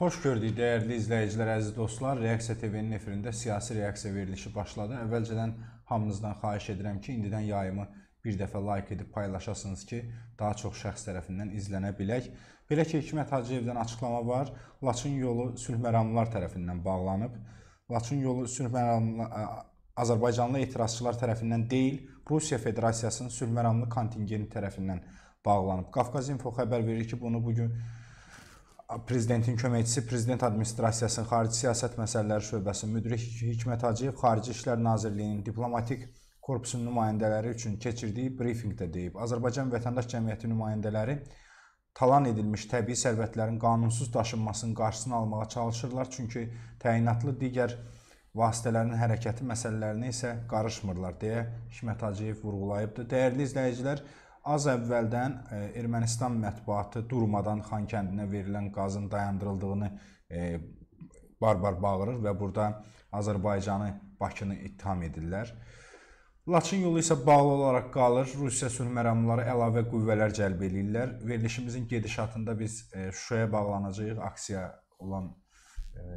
Xoş gördük dəyərli izləyicilər, əziz dostlar. Reaksiya TV-nin efirində siyasi reaksiya verilişi başladı. Əvvəlcədən hamınızdan xahiş edirəm ki, indidən yayımı bir dəfə like edib paylaşasınız ki, daha çox şəxs tərəfindən izlənə bilək. Belə ki, Hikmət Hacıyevdən açıqlama var. Laçın yolu sülh məramlılar tərəfindən bağlanıb. Laçın yolu sülh məramlılar Azərbaycanlı etirazçılar tərəfindən deyil, Rusiya Federasiyasının sülhməramlı kontingenti tərəfindən bağlanıb. Qafqaz İnfo xəbər verir ki, bunu bu gün prezidentin köməkçisi, prezident administrasiyasının xarici siyasət məsələləri şöbəsinin müdiri Hikmət Hacıyev Xarici İşlər Nazirliyinin diplomatik korpusun nümayəndələri üçün keçirdiyi brifinqdə deyib. Azərbaycan vətəndaş cəmiyyəti nümayəndələri talan edilmiş təbii sərvətlərin qanunsuz daşınmasının qarşısını almağa çalışırlar, çünki təyinatlı digər vasitələrin hərəkəti məsələlərinə isə qarışmırlar deyə Hikmət Hacıyev vurğulayıbdı. Dəyərli izləyicilər, az əvvəldən e, Ermənistan mətbuatı durmadan Xankəndinə verilən qazın dayandırıldığını e, barbar bağırır və burada Azərbaycanı, Bakını ittiham edirlər. Laçın yolu isə bağlı olaraq qalır. Rusiya sülh məramları əlavə qüvvələr cəlb eləyirlər. Verilişimizin gedişatında biz e, Şuşaya bağlanacağıq. Aksiya olan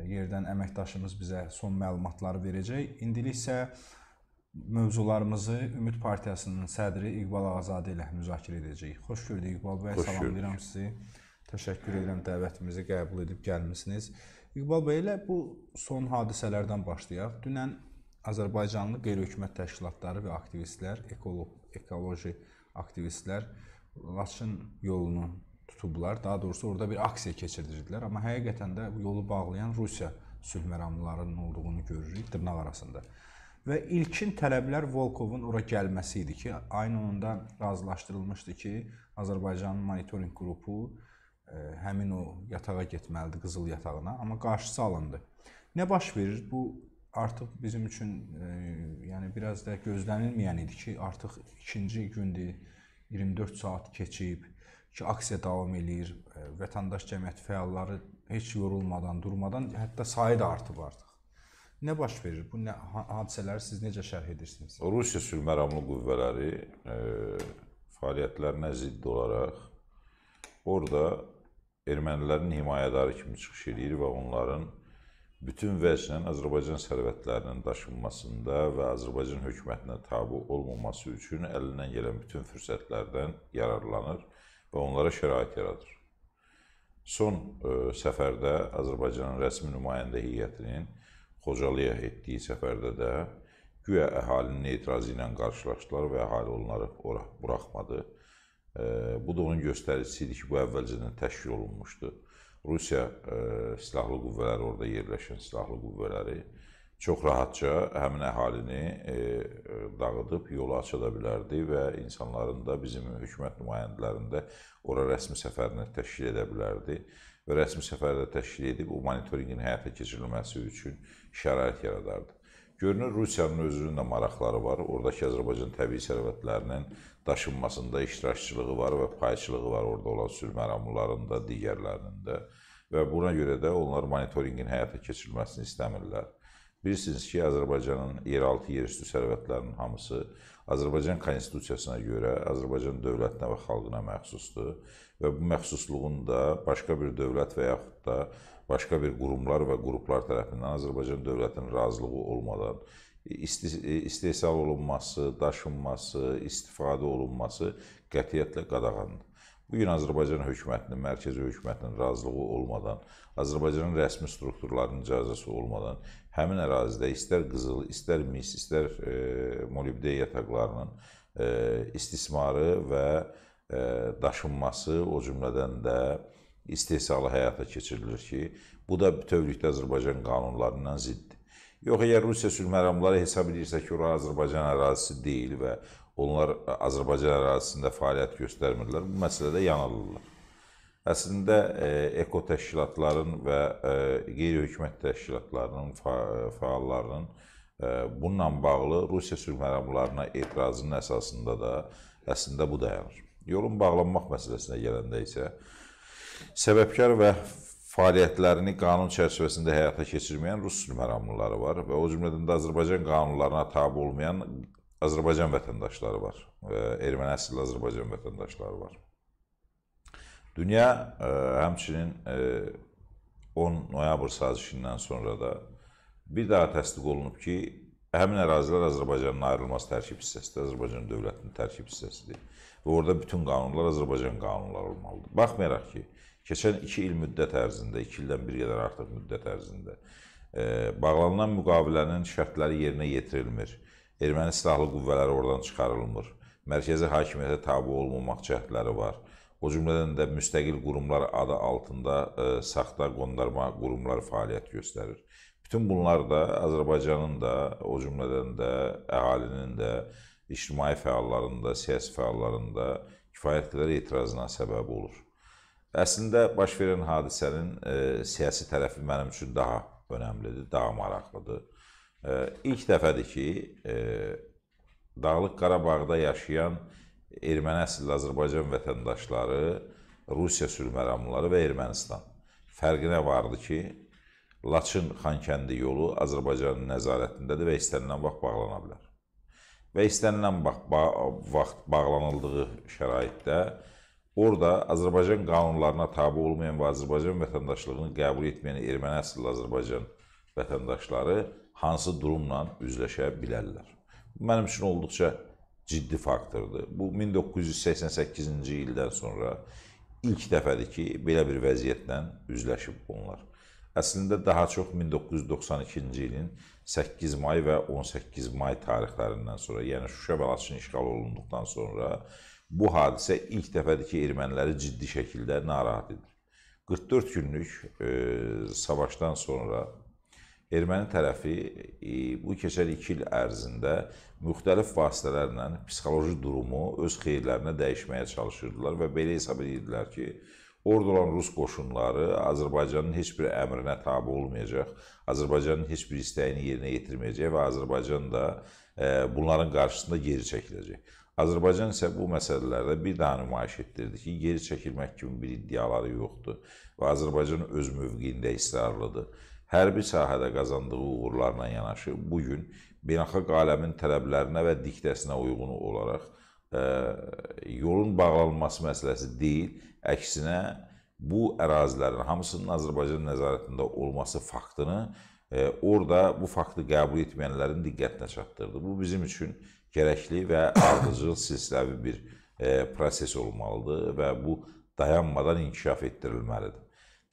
yerdən əməkdaşımız bizə son məlumatları verəcək. İndilik isə mövzularımızı Ümid Partiyasının sədri İqbal Ağazadə ilə müzakirə edəcəyik. Xoş gördük İqbal bəy, Xoş salamlayıram sizi. Təşəkkür edirəm dəvətimizi qəbul edib gəlmisiniz. İqbal bəy elə bu son hadisələrdən başlayaq. Dünən Azərbaycanlı qeyri-hökumət təşkilatları və aktivistlər, ekoloji ekoloji aktivistlər Laçın yolunu tutublar. Daha doğrusu orada bir aksiya keçirdirdilər, amma həqiqətən də yolu bağlayan Rusiya sülh məramlılarının olduğunu görürük dırnaq arasında. Və ilkin tələblər Volkovun ora gəlməsi idi ki, ayın 10-da razılaşdırılmışdı ki, Azərbaycanın monitorinq qrupu e, həmin o yatağa getməlidir, qızıl yatağına, amma qarşısı alındı. Nə baş verir? Bu artıq bizim üçün e, yəni biraz da gözlənilməyən idi ki, artıq ikinci gündür, 24 saat keçib ki, aksiya davam eləyir. E, vətəndaş cəmiyyəti fəalları heç yorulmadan, durmadan, hətta sayı da artıb artıq. Nə baş verir? Bu nə hadisələri siz necə şərh edirsiniz? Rusiya sülhməramlı qüvvələri e, fəaliyyətlərinə zidd olaraq orada ermənilərin himayədarı kimi çıxış edir və onların bütün vəclə Azərbaycan sərvətlərinin daşınmasında və Azərbaycan hökumətinə tabe olmaması üçün əlindən gələn bütün fürsətlərdən yararlanır və onlara şərait yaradır. Son ə, e, səfərdə Azərbaycanın rəsmi nümayəndə heyətinin Xocalıya etdiyi səfərdə də güya əhalinin etirazı ilə qarşılaşdılar və əhali onları ora buraxmadı. E, bu da onun göstəricisi idi ki, bu əvvəlcədən təşkil olunmuşdu. Rusiya e, silahlı qüvvələri, orada yerləşən silahlı qüvvələri çox rahatca həmin əhalini e, dağıdıb yolu açıda bilərdi və insanların da bizim hökumət nümayəndələrində ora rəsmi səfərini təşkil edə bilərdi və rəsmi səfərdə təşkil edib o monitorinqin həyata keçirilməsi üçün şərait yaradardı. Görünür, Rusiyanın özünün də maraqları var. Oradakı Azərbaycan təbii sərvətlərinin daşınmasında iştirakçılığı var və payçılığı var orada olan sülh məramlılarının da, digərlərinin də. Və buna görə də onlar monitoringin həyata keçirilməsini istəmirlər. Bilirsiniz ki, Azərbaycanın yeraltı, yerüstü sərvətlərinin hamısı Azərbaycan konstitusiyasına görə Azərbaycan dövlətinə və xalqına məxsusdur və bu məxsusluğun da başqa bir dövlət və yaxud da başqa bir qurumlar və qruplar tərəfindən Azərbaycan dövlətinin razılığı olmadan istehsal olunması, daşınması, istifadə olunması qətiyyətlə qadağandır. Bu gün Azərbaycan hökumətinin, mərkəzi hökumətinin razılığı olmadan, Azərbaycanın rəsmi strukturlarının icazəsi olmadan həmin ərazidə istər qızıl, istər mis, istər e, molibdey yataqlarının e, istismarı və e, daşınması, o cümlədən də e, istehsalı həyata keçirilir ki, bu da bütövlükdə Azərbaycan qanunlarından ziddir. Yox, əgər Rusiya sülh məramları hesab edirsə ki, ora Azərbaycan ərazisi deyil və onlar Azərbaycan ərazisində fəaliyyət göstərmirlər, bu məsələdə yanılırlar. Əslində e, eko təşkilatların və e, qeyri-hökumət təşkilatlarının e, fəallarının bununla bağlı Rusiya sülh məramlarına etirazının əsasında da əslində bu dayanır. Yolun bağlanmaq məsələsinə gələndə isə səbəbkar və fəaliyyətlərini qanun çərçivəsində həyata keçirməyən rus sülhməramlıları var və o cümlədən də Azərbaycan qanunlarına tabe olmayan Azərbaycan vətəndaşları var. E, erməni əsilli Azərbaycan vətəndaşları var. Dünya e, həmçinin 10 e, noyabr sazişindən sonra da bir daha təsdiq olunub ki, həmin ərazilər Azərbaycanın ayrılmaz tərkib hissəsidir, Azərbaycan dövlətinin tərkib hissəsidir. Və orada bütün qanunlar Azərbaycan qanunları olmalıdır. Baxmayaraq ki, Keçən iki il müddət ərzində, iki ildən bir qədər artıq müddət ərzində e, bağlanılan müqavilənin şərtləri yerinə yetirilmir. Erməni silahlı qüvvələri oradan çıxarılmır. Mərkəzi hakimiyyətə tabi olmamaq cəhdləri var. O cümlədən də müstəqil qurumlar adı altında e, saxta qondarma qurumlar fəaliyyət göstərir. Bütün bunlar da Azərbaycanın da, o cümlədən də əhalinin də, ictimai fəalların da, siyasi fəalların da kifayət qədər etirazına səbəb olur. Əslində baş verən hadisənin e, siyasi tərəfi mənim üçün daha önəmlidir, daha maraqlıdır. E, ilk dəfədir ki, e, Dağlıq Qarabağda yaşayan erməni əsilli Azərbaycan vətəndaşları, Rusiya sülhməramlıları və Ermənistan fərqinə vardı ki, Laçın Xankəndi yolu Azərbaycanın nəzarətindədir və istənilən vaxt bağlana bilər. Və istənilən vaxt, ba vaxt bağlanıldığı şəraitdə Orada Azərbaycan qanunlarına tabi olmayan və Azərbaycan vətəndaşlığını qəbul etməyən erməni əsilli Azərbaycan vətəndaşları hansı durumla üzləşə bilərlər? Mənim üçün olduqca ciddi faktordur. Bu 1988-ci ildən sonra ilk dəfədir ki, belə bir vəziyyətlə üzləşib onlar. Əslində daha çox 1992-ci ilin 8 may və 18 may tarixlərindən sonra, yəni Şuşa və Laçın işğal olunduqdan sonra bu hadisə ilk dəfədir ki, erməniləri ciddi şəkildə narahat edir. 44 günlük e, savaşdan sonra erməni tərəfi e, bu keçən 2 il ərzində müxtəlif vasitələrlə psixoloji durumu öz xeyirlərinə dəyişməyə çalışırdılar və belə hesab edirdilər ki, Orada olan rus qoşunları Azərbaycanın heç bir əmrinə tabe olmayacaq, Azərbaycanın heç bir istəyini yerinə yetirməyəcək və Azərbaycan da e, bunların qarşısında geri çəkiləcək. Azərbaycan isə bu məsələlərdə bir daha nümayiş etdirdi ki, geri çəkilmək kimi bir iddiaları yoxdur və Azərbaycan öz mövqeyində israrlıdır. Hərbi sahədə qazandığı uğurlarla yanaşı bu gün beynəlxalq aləmin tələblərinə və diktəsinə uyğun olaraq ə, e, yolun bağlanması məsələsi deyil, əksinə bu ərazilərin hamısının Azərbaycan nəzarətində olması faktını ə, e, orada bu faktı qəbul etməyənlərin diqqətinə çatdırdı. Bu bizim üçün gərəkli və ardıcıl silsiləvi bir e, proses olmalıdır və bu dayanmadan inkişaf etdirilməlidir.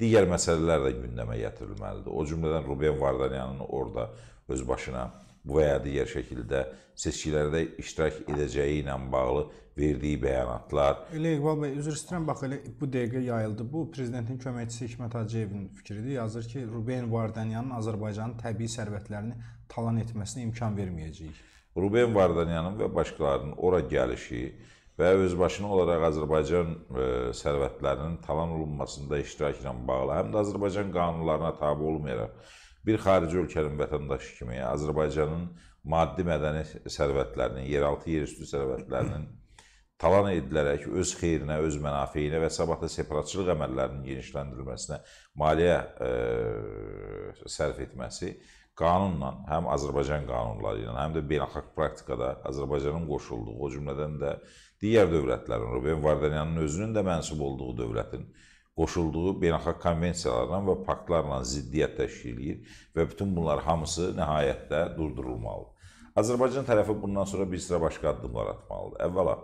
Digər məsələlər də gündəmə gətirilməlidir. O cümlədən Ruben Vardanyanın orada öz başına bu və ya digər şəkildə seçkilərdə iştirak edəcəyi ilə bağlı verdiyi bəyanatlar. Elə İqbal bəy, üzr istəyirəm, bax elə bu dəqiqə yayıldı. Bu prezidentin köməkçisi Hikmət Hacıyevin fikridir. Yazır ki, Ruben Vardanyanın Azərbaycanın təbii sərvətlərini talan etməsinə imkan verməyəcəyik. Ruben Vardanyanın və başqalarının ora gəlişi və özbaşına olaraq Azərbaycan e, sərvətlərinin talan olunmasında iştirak ilə bağlı, həm də Azərbaycan qanunlarına tabi olmayaraq bir xarici ölkənin vətəndaşı kimi Azərbaycanın maddi mədəni sərvətlərinin, yeraltı, yerüstü sərvətlərinin talan edilərək öz xeyrinə, öz mənafeyinə və sabahda separatçılıq əməllərinin genişləndirilməsinə maliyyə e, sərf etməsi qanunla, həm Azərbaycan qanunları ilə, həm də beynəlxalq praktikada Azərbaycanın qoşulduğu, o cümlədən də digər dövlətlərin, Ruben Vardanyanın özünün də mənsub olduğu dövlətin qoşulduğu beynəlxalq konvensiyalarla və paktlarla ziddiyyət təşkil edir və bütün bunlar hamısı nəhayətdə durdurulmalıdır. Azərbaycan tərəfi bundan sonra bir sıra başqa addımlar atmalıdır. Əvvəla,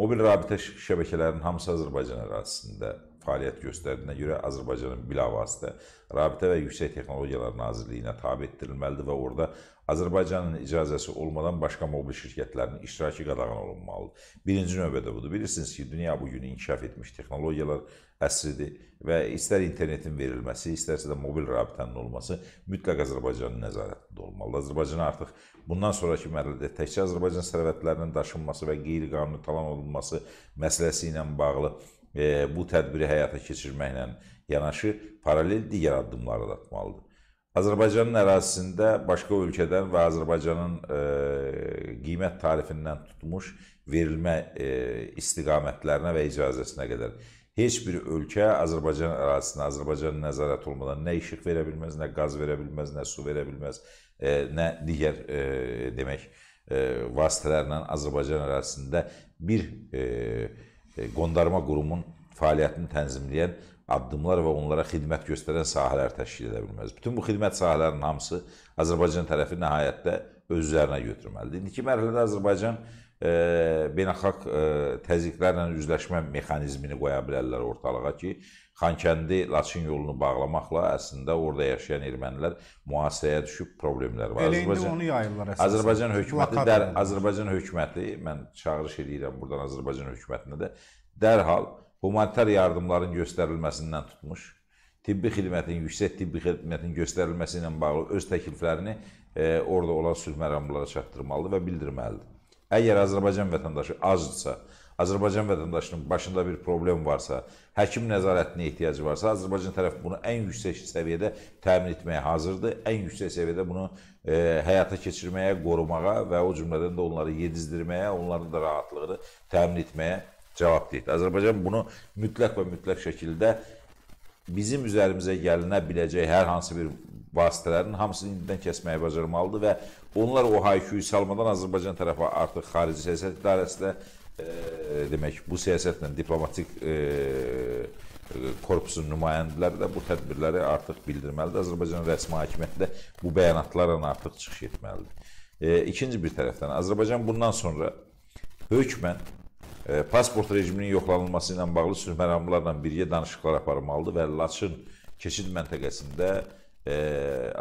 mobil rabitə şəbəkələrinin hamısı Azərbaycan ərazisində fəaliyyət göstərdiyinə görə Azərbaycanın bilavasitə Rabitə və Yüksək Texnologiyalar Nazirliyinə tabe etdirilməlidir və orada Azərbaycanın icazəsi olmadan başqa mobil şirkətlərin iştirakı qadağan olunmalıdır. Birinci növbədə budur. Bilirsiniz ki, dünya bu gün inkişaf etmiş texnologiyalar əsridir və istər internetin verilməsi, istərsə də mobil rabitənin olması mütləq Azərbaycanın nəzarətində olmalıdır. Azərbaycan artıq bundan sonraki mərhələdə təkcə Azərbaycan sərvətlərinin daşınması və qeyri-qanuni talan olunması məsələsi ilə bağlı E, bu tədbiri həyata keçirməklə yanaşı paralel digər addımları da atmalıdır. Azərbaycanın ərazisində başqa ölkədən və Azərbaycanın e, qiymət tarifindən tutmuş verilmə e, istiqamətlərinə və icazəsinə qədər heç bir ölkə Azərbaycan ərazisinə Azərbaycan nəzarət olmadan nə işıq verə bilməz, nə qaz verə bilməz, nə su verə bilməz, e, nə digər e, demək e, vasitələrlə Azərbaycan ərazisində bir e, E, qondarma qurumun fəaliyyətini tənzimləyən addımlar və onlara xidmət göstərən sahələr təşkil edə bilməz. Bütün bu xidmət sahələrinin hamısı Azərbaycan tərəfi nəhayətdə öz üzərinə götürməlidir. İndiki mərhələdə Azərbaycan e, beynəlxalq e, təzyiqlərlə üzləşmə mexanizmini qoya bilərlər ortalığa ki, Xankəndi-Laçın yolunu bağlamaqla əslində orada yaşayan ermənilər mühasirəyə düşüb problemlər var. Elə Azərbaycan, onu yayırlar əslində. Azərbaycan hökuməti, dər, Azərbaycan hökuməti, mən çağırış edirəm buradan Azərbaycan hökumətinə də, dərhal humanitar yardımların göstərilməsindən tutmuş, tibbi xidmətin, yüksək tibbi xidmətin göstərilməsi ilə bağlı öz təkliflərini e, orada olan sülh məramlılara çatdırmalıdır və bildirməlidir. Əgər Azərbaycan vətəndaşı acdırsa, Azərbaycan vətəndaşının başında bir problem varsa, həkim nəzarətinə ehtiyacı varsa, Azərbaycan tərəfi bunu ən yüksək səviyyədə təmin etməyə hazırdır. Ən yüksək səviyyədə bunu e, həyata keçirməyə, qorumağa və o cümlədən də onları yedizdirməyə, onların da rahatlığını təmin etməyə cavabdehdir. Azərbaycan bunu mütləq və mütləq şəkildə bizim üzərimizə gəlinə biləcək hər hansı bir vasitələrin hamısını indidən kəsməyi bacarmalıdır və onlar o hayküyü salmadan Azərbaycan tərəfi artıq xarici siyasət idarəsi də e, demək bu siyasətlə diplomatik e, korpusun nümayəndələri də bu tədbirləri artıq bildirməlidir. Azərbaycan rəsmi hakimiyyəti də bu bəyanatlarla artıq çıxış etməlidir. E, ikinci bir tərəfdən Azərbaycan bundan sonra hökmən e, pasport rejiminin yoxlanılması ilə bağlı sülh məramlarla birgə danışıqlar aparmalıdır və Laçın keçid məntəqəsində e,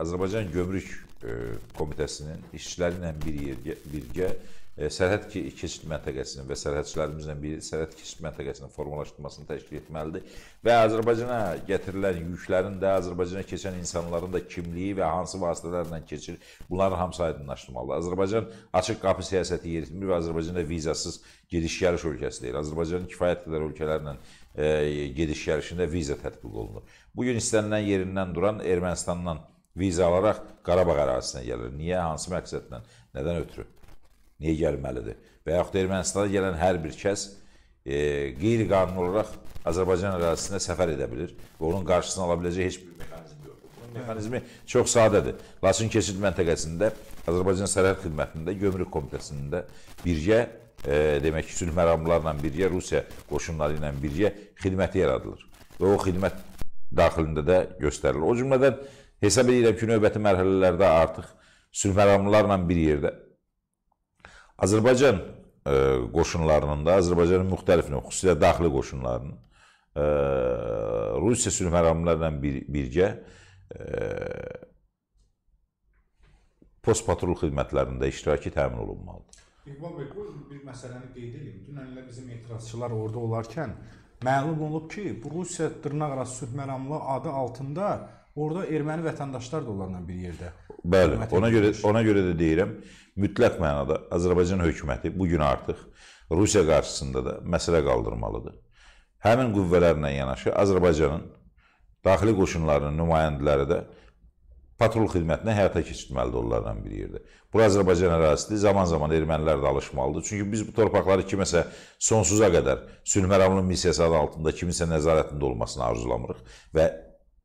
Azərbaycan Gömrük e, Komitəsinin işçiləri ilə bir yergə, birgə E, sərhəd keçid məntəqəsinin və sərhədçilərimizlə bir sərhəd keçid məntəqəsinin formalaşdırılmasını təşkil etməlidir və Azərbaycana gətirilən yüklərin də Azərbaycana keçən insanların da kimliyi və hansı vasitələrlə keçir, bunların hamısı aydınlaşdırılmalıdır. Azərbaycan açıq qapı siyasəti yeritmir və Azərbaycan da vizasız gediş-gəliş ölkəsi deyil. Azərbaycanın kifayət qədər ölkələrlə e, gediş-gəlişində viza tətbiq olunur. Bu gün istənilən yerindən duran Ermənistandan viza alaraq Qarabağ ərazisinə gəlir. Niyə, hansı məqsədlə, nədən ötürü? Niyə gəlməlidir? Və yaxud Ermənistana gələn hər bir kəs e, qeyri-qanuni olaraq Azərbaycan ərazisində səfər edə bilir və onun qarşısını ala biləcək heç bir mexanizm yoxdur. Bunun mexanizmi çox sadədir. Laçın keçid məntəqəsində Azərbaycan Sərhəd Xidmətində, Gömrük Komitəsində birgə e, demək ki, sülh məramlarla birgə, Rusiya qoşunları ilə birgə xidməti yaradılır. Və o xidmət daxilində də göstərilir. O cümlədən hesab edirəm ki, növbəti mərhələlərdə artıq sülh məramlarla bir yerdə Azərbaycan ə, e, qoşunlarının da, Azərbaycanın müxtəlif növ, xüsusilə daxili qoşunlarının ə, e, Rusiya sülhməramlarla bir, birgə ə, e, post patrul xidmətlərində iştirakı təmin olunmalıdır. İqbal bəy, bu bir məsələni qeyd edim. Dünən elə bizim etirazçılar orada olarkən məlum olub ki, bu Rusiya dırnaq arası sülhməramlı adı altında Orada erməni vətəndaşlar da onlarla bir yerdə. Bəli, ona görə ona görə də deyirəm, mütləq mənada Azərbaycan hökuməti bu gün artıq Rusiya qarşısında da məsələ qaldırmalıdır. Həmin qüvvələrlə yanaşı Azərbaycanın daxili qoşunlarının nümayəndələri də patrul xidmətini həyata keçirməlidir onlarla bir yerdə. Bura Azərbaycan ərazisidir. Zaman-zaman ermənilər də alışmalıdır. Çünki biz bu torpaqları kiməsə sonsuza qədər sülh məramlı missiyası adı altında kiminsə nəzarətində olmasını arzulamırıq və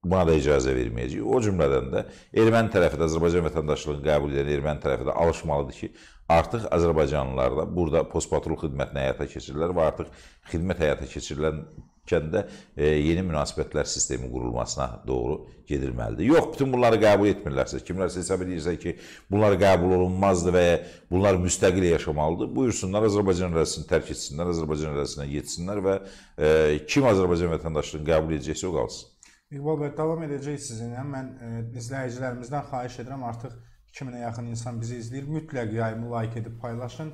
buna da icazə verməyəcək. O cümlədən də erməni tərəfi də Azərbaycan vətəndaşlığını qəbul edən erməni tərəfi də alışmalıdır ki, artıq azərbaycanlılar da burada postpatrul xidmətini həyata keçirirlər və artıq xidmət həyata keçirilərkən də e, yeni münasibətlər sistemi qurulmasına doğru gedilməlidir. Yox, bütün bunları qəbul etmirlərsə, kimlərsə hesab edirsə ki, bunlar qəbul olunmazdır və ya bunlar müstəqil yaşamalıdır, buyursunlar Azərbaycan ərazisini tərk etsinlər, Azərbaycan ərazisinə getsinlər və e, kim Azərbaycan vətəndaşlığını qəbul edəcəksə o qalsın. İqbal bəy, davam edəcək sizinlə. Mən e, izləyicilərimizdən xahiş edirəm, artıq 2000-ə yaxın insan bizi izləyir. Mütləq yayımı like edib paylaşın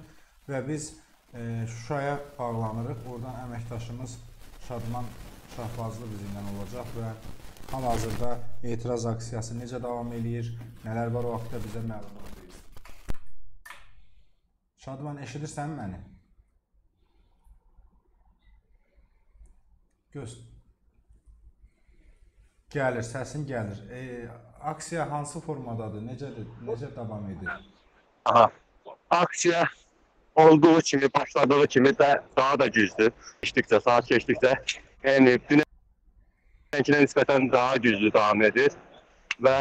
və biz e, Şuşaya bağlanırıq. Oradan əməkdaşımız Şadman Şahbazlı bizimlə olacaq və hal-hazırda etiraz aksiyası necə davam eləyir, nələr var o haqqda bizə məlumat verir. Şadman, eşidirsən məni? Göstər. Gəlir, səsin gəlir. E, aksiya hansı formadadır? Necədir? Necə davam edir? Aha. Aksiya olduğu kimi, başladığı kimi də daha da güclü. Keçdikcə, saat keçdikcə, yəni dünənkinə nisbətən daha güclü davam edir və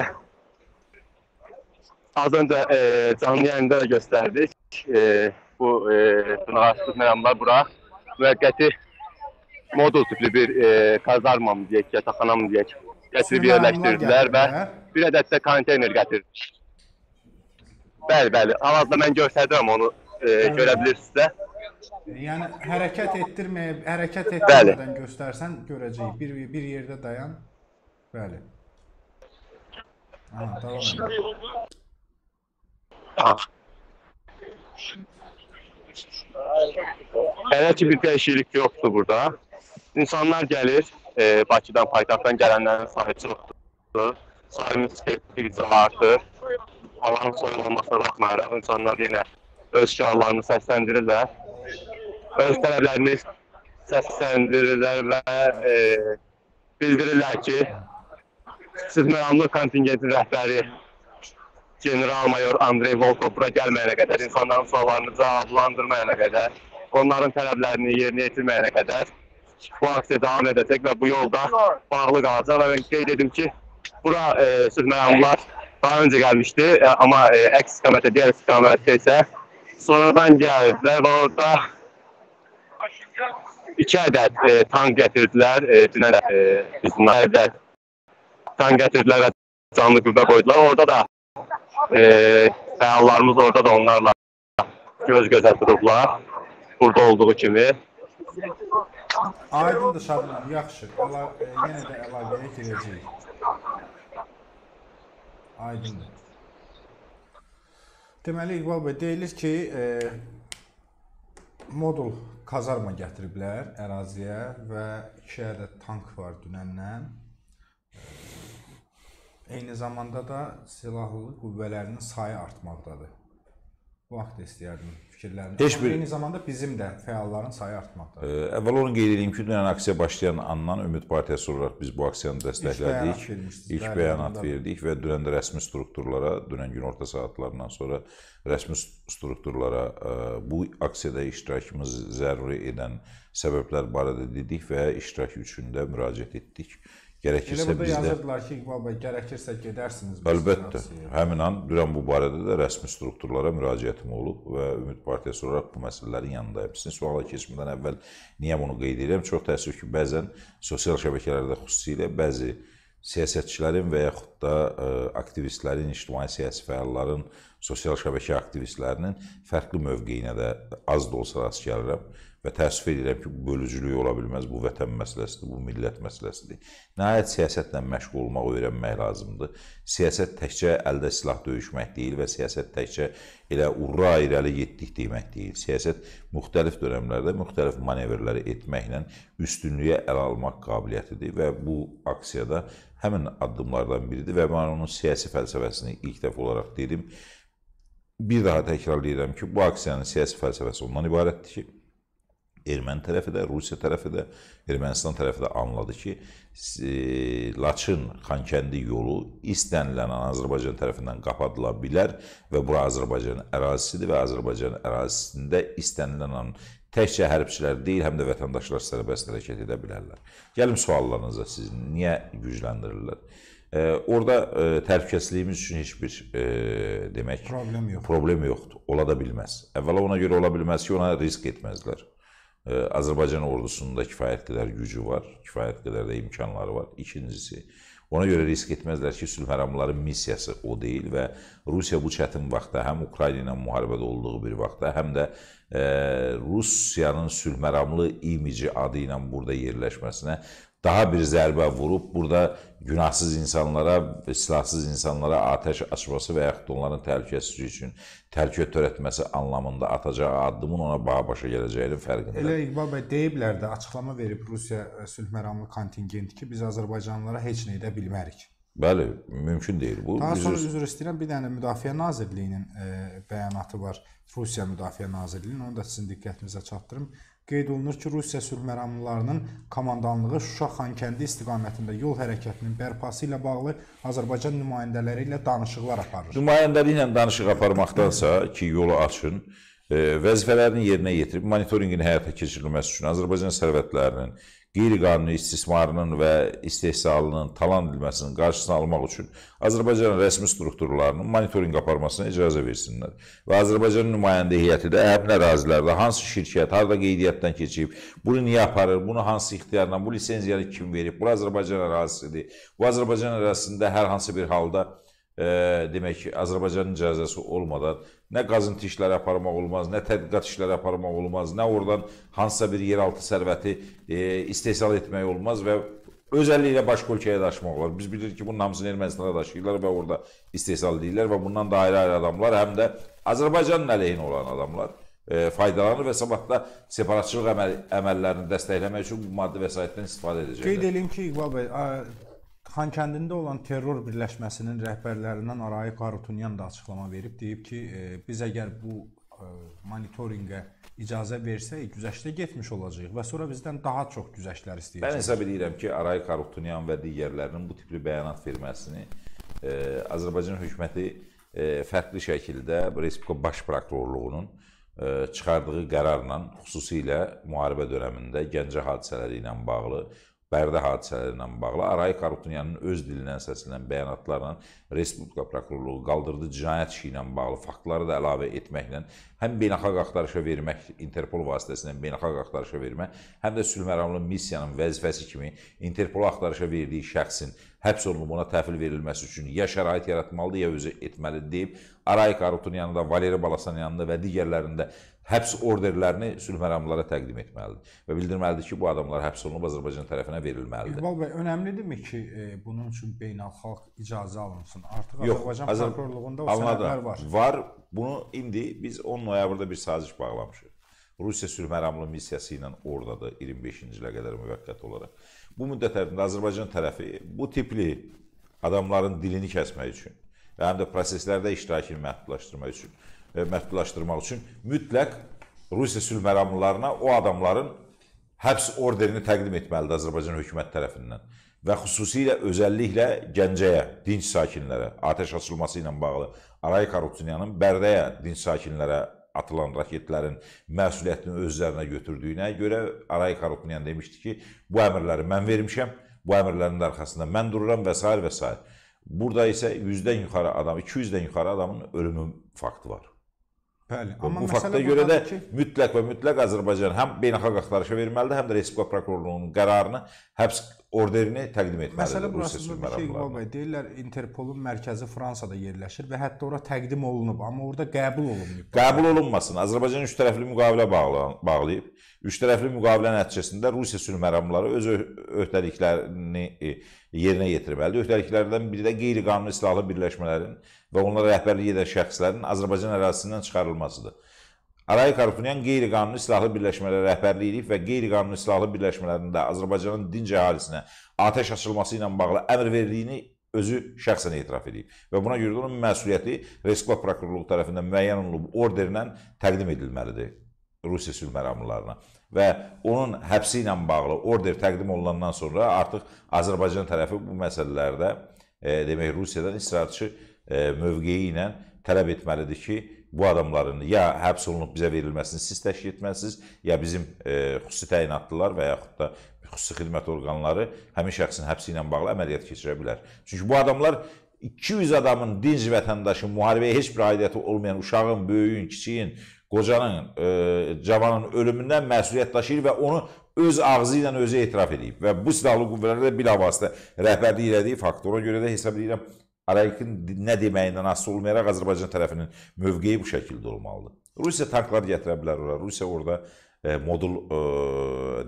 az öncə e, canlı yayında da göstərdik. E, bu e, sınavsız məramlar bura müvəqqəti modul tipli bir e, kazarmamız deyək, yataqxanamız deyək, getirib yerləşdirdilər və bir ədəd də konteyner gətirdik. Bəli, bəli. Hal-hazırda mən göstərirəm onu e, görə bilirsinizsə. Yəni hərəkət etdirməyib, hərəkət etdirmədən göstərsən görəcəyik. Bir bir yerdə dayan. Bəli. Ha, davam. Ah. Herhangi bir değişiklik yoktu burada. İnsanlar gelir, e, Bakıdan, paytaxtdan gələnlərin sayı çoxdur. Sayımız getdikcə artır. Alanın soyulmasına baxmayaraq insanlar yenə öz şüarlarını səsləndirirlər. Öz tələblərini səsləndirirlər və e, bildirirlər ki, siz məramlı kontingentin rəhbəri general-mayor Andrey Volkov bura gəlməyənə qədər, insanların suallarını cavablandırmayana qədər, onların tələblərini yerinə yetirməyənə qədər bu aksiya davam edəcək və bu yolda bağlı qalacaq və qeyd edim ki, bura e, sırf məramlar daha öncə gəlmişdi, e, amma e, əks istiqamətdə, digər istiqamətdə isə sonradan gəliblər və orada iki ədəd e, tank gətirdilər, e, dünən e, bizim ədəd tank gətirdilər və canlı qüvvə qoydular. Orada da e, fəallarımız orada da onlarla göz gözə durublar, burada olduğu kimi. Aydındır Şadman, yaxşı. Əla, e, yenə də əlaqəyə girəcəyik. Aydındır. Deməli İqbal bəy deyilir ki, e, modul kazarma gətiriblər əraziyə və 2 ədəd tank var dünəndən. E, eyni zamanda da silahlı qüvvələrinin sayı artmaqdadır. Bu vaxt istəyərdim fikirlərindir. Heç bir... Eyni zamanda bizim də fəalların sayı artmaqdadır. Ə, əvvəl onu qeyd edeyim ki, dünən yəni aksiya başlayan andan Ümid Partiyası olaraq biz bu aksiyanı dəstəklədik. İlk bəyanat verdik və dünən də rəsmi strukturlara, dünən gün orta saatlarından sonra rəsmi strukturlara ə, bu aksiyada iştirakımız zəruri edən səbəblər barədə dedik və iştirak üçün də müraciət etdik. Gərəkirsə Elə bizdə yazırdılar ki, İqbal bəy, gərəkirsə gedərsiniz. Əlbəttə. Həmin an dünən bu barədə də rəsmi strukturlara müraciətim olub və Ümid Partiyası olaraq bu məsələlərin yanındayıq. Sizin suala keçmədən əvvəl niyə bunu qeyd edirəm? Çox təəssüf ki, bəzən sosial şəbəkələrdə xüsusilə bəzi siyasətçilərin və yaxud da ə, e, aktivistlərin, ictimai siyasi fəalların, sosial şəbəkə aktivistlərinin fərqli mövqeyinə də az da olsa rast gəlirəm və təəssüf edirəm ki, bu bölücülük ola bilməz, bu vətən məsələsidir, bu millət məsələsidir. Nəhayət siyasətlə məşğul olmaq öyrənmək lazımdır. Siyasət təkcə əldə silah döyüşmək deyil və siyasət təkcə elə urra irəli getdik demək deyil. Siyasət müxtəlif dövrlərdə müxtəlif manevrləri etməklə üstünlüyə ələ almaq qabiliyyətidir və bu aksiyada həmin addımlardan biridir və mən onun siyasi fəlsəfəsini ilk dəfə olaraq dedim. Bir daha təkrarlayıram ki, bu aksiyanın siyasi fəlsəfəsi ondan ibarətdir ki, Erməni tərəfi də, Rusiya tərəfi də, Ermənistan tərəfi də anladı ki, e, Laçın Xankəndi yolu istənilən Azərbaycan tərəfindən qapadıla bilər və bura Azərbaycan ərazisidir və Azərbaycan ərazisində istənilən təkcə hərbçilər deyil, həm də vətəndaşlar sərbəst hərəkət edə bilərlər. Gəlim suallarınıza sizin. Niyə gücləndirirlər? E, orada e, təhlükəsizliyimiz üçün heç bir e, demək problem yoxdur. Problem yoxdur. Ola da bilməz. Əvvəla ona görə ola bilməz ki, ona risk etməzlər. Azərbaycan ordusunda kifayət qədər gücü var, kifayət qədər də imkanları var. İkincisi, ona görə risk etməzlər ki, sülh məramlıların missiyası o deyil və Rusiya bu çətin vaxtda həm Ukrayna ilə müharibədə olduğu bir vaxtda, həm də e, Rusiyanın sülh məramlı imici adı ilə burada yerləşməsinə daha bir zərbə vurub burada günahsız insanlara, silahsız insanlara atəş açması və yaxud da onların təhlükəsizliyi üçün tərkib törətməsi anlamında atacağı addımın ona bağa başa gələcəyinin fərqində. Elə İqbal bəy deyiblər də, açıqlama verib Rusiya e, sülh məramlı kontingenti ki, biz azərbaycanlılara heç nə edə bilmərik. Bəli, mümkün deyil bu. Daha sonra üzr, üzr istəyirəm, bir dənə Müdafiə Nazirliyinin e, bəyanatı var. Rusiya Müdafiə Nazirliyinin, onu da sizin diqqətinizə çatdırım. Qeyd olunur ki, Rusiya sülh məramlılarının komandanlığı Şuşa-Xankəndi istiqamətində yol hərəkətinin bərpası ilə bağlı Azərbaycan nümayəndələri ilə danışıqlar aparır. Nümayəndəli ilə danışıq aparmaqdansa ki, yolu açın, e, vəzifələrini yerinə yetirib monitorinqin həyata keçirilməsi üçün Azərbaycan sərvətlərinin qeyri-qanuni istismarının və istehsalının talan edilməsinin qarşısını almaq üçün Azərbaycan rəsmi strukturlarının monitorinq aparmasına icazə versinlər. Və Azərbaycan nümayəndə heyəti də həmin ərazilərdə hansı şirkət, harda qeydiyyatdan keçib, bunu niyə aparır, bunu hansı ixtiyarla, bu lisenziyanı kim verib, bu Azərbaycan ərazisidir. Bu Azərbaycan ərazisində hər hansı bir halda ə, e, demək ki, Azərbaycanın icazəsi olmadan Nə qazıntı işləri aparmaq olmaz, nə tədqiqat işləri aparmaq olmaz, nə oradan hansısa bir yeraltı sərvəti e, istehsal etmək olmaz və özəlliklə başqa ölkəyə daşımaq olar. Biz bilirik ki, bunun hamısını Ermənistana daşıyırlar və orada istehsal edirlər və bundan da ayrı-ayrı adamlar, həm də Azərbaycanın əleyhinə olan adamlar e, faydalanır və sabahda separatçılıq əməl, əməllərini dəstəkləmək üçün bu maddi vəsaitdən istifadə edəcəklər. Qeyd edin ki, İqbal bəy, Xankəndində olan terror birləşməsinin rəhbərlərindən Arayik Harutunyan da açıqlama verib, deyib ki, e, biz əgər bu e, monitorinqə icazə versək, güzəştə getmiş olacağıq və sonra bizdən daha çox güzəştlər istəyəcək. Mən hesab edirəm ki, Arayik Harutunyan və digərlərinin bu tipli bəyanat verməsini e, Azərbaycan hökuməti e, fərqli şəkildə Respublika Baş Prokurorluğunun e, çıxardığı qərarla xüsusilə müharibə dövründə Gəncə hadisələri ilə bağlı Bərdə hadisələri ilə bağlı Arayik Harutyunyanın öz dilindən səslənən bəyanatlarla Respublika prokurorluğu qaldırdı cinayət işi ilə bağlı faktları da əlavə etməklə həm beynəlxalq axtarışa vermək, Interpol vasitəsilə beynəlxalq axtarışa vermək, həm də sülhməramlı missiyanın vəzifəsi kimi Interpol axtarışa verdiyi şəxsin həbs olunub ona təhvil verilməsi üçün ya şərait yaratmalıdır, ya özü etməlidir deyib Arayik Harutyunyanı da, Valeri Balasanyanı da və digərlərində həbs orderlərini sülhməramlılara təqdim etməlidir və bildirməlidir ki, bu adamlar həbs olunub Azərbaycan tərəfinə verilməlidir. İqbal bəy, önəmlidirmi ki, e, bunun üçün beynəlxalq icazə alınsın? Artıq Yox, Azərbaycan Azər... prokurorluğunda o anladım, sənədlər var. Var. Bunu indi biz 10 noyabrda bir saziş bağlamışıq. Rusiya sülhməramlı missiyası ilə oradadır 25-ci ilə qədər müvəqqəti olaraq. Bu müddət ərzində Azərbaycan tərəfi bu tipli adamların dilini kəsmək üçün və həm də proseslərdə iştirakını məhdudlaşdırmaq üçün E, məhdudlaşdırmaq üçün mütləq Rusiya sülh məramlılarına o adamların həbs orderini təqdim etməlidir Azərbaycan hökuməti tərəfindən və xüsusilə özəlliklə Gəncəyə, dinc sakinlərə, atəş açılması ilə bağlı Aray Karutsunyanın Bərdəyə dinc sakinlərə atılan raketlərin məsuliyyətini özlərinə götürdüyünə görə Aray Karutnyan demişdi ki, bu əmrləri mən vermişəm, bu əmrlərin arxasında mən dururam və s. və s. Burada isə 100-dən yuxarı adam, 200-dən yuxarı adamın ölümü faktı var. Bəli, o, amma bu fakta görə də ki... mütləq və mütləq Azərbaycan həm beynəlxalq axtarışa verməlidir, həm də Respublika prokurorluğunun qərarını, həbs orderini təqdim etməlidir. Məsələ burasıdır ki, İqbal bəy, deyirlər Interpolun mərkəzi Fransada yerləşir və hətta ora təqdim olunub, amma orada qəbul olunmayıb. Qəbul olunmasın. Azərbaycan üç tərəfli müqavilə bağlayıb. Üç tərəfli müqavilə nəticəsində Rusiya sülh məramları öz öhdəliklərini e, yerinə yetirməlidir. Öhdəliklərdən biri də qeyri-qanuni silahlı birləşmələrin və onlara rəhbərlik edən şəxslərin Azərbaycan ərazisindən çıxarılmasıdır. Aray Karpunyan qeyri-qanuni silahlı birləşmələrə rəhbərlik edib və qeyri-qanuni silahlı birləşmələrində Azərbaycanın dinc əhalisinə atəş açılması ilə bağlı əmr verdiyini özü şəxsən etiraf edib və buna görə də onun məsuliyyəti Respublika Prokurorluğu tərəfindən müəyyən olunub orderlə təqdim edilməlidir Rusiya sülh məramlılarına və onun həbsi ilə bağlı order təqdim olunandan sonra artıq Azərbaycan tərəfi bu məsələlərdə e, demək Rusiyadan istirahətçi E, mövqeyi ilə tələb etməlidir ki, bu adamların ya həbs olunub bizə verilməsini siz təşkil etməlisiniz, ya bizim e, xüsusi təyinatlılar və yaxud da xüsusi xidmət orqanları həmin şəxsin həbsi ilə bağlı əməliyyat keçirə bilər. Çünki bu adamlar 200 adamın, dinc vətəndaşın, müharibəyə heç bir aidiyyəti olmayan uşağın, böyüyün, kiçiyin, qocanın, e, cavanın ölümündən məsuliyyət daşıyır və onu öz ağzı ilə özü etiraf edib və bu silahlı qüvvələrdə bilavasitə rəhbərlik elədiyi faktora görə də hesab edirəm Arayikin nə deməyindən asılı olmayaraq Azərbaycan tərəfinin mövqeyi bu şəkildə olmalıdır. Rusiya tanklar gətirə bilər ora. Rusiya orada e, modul e,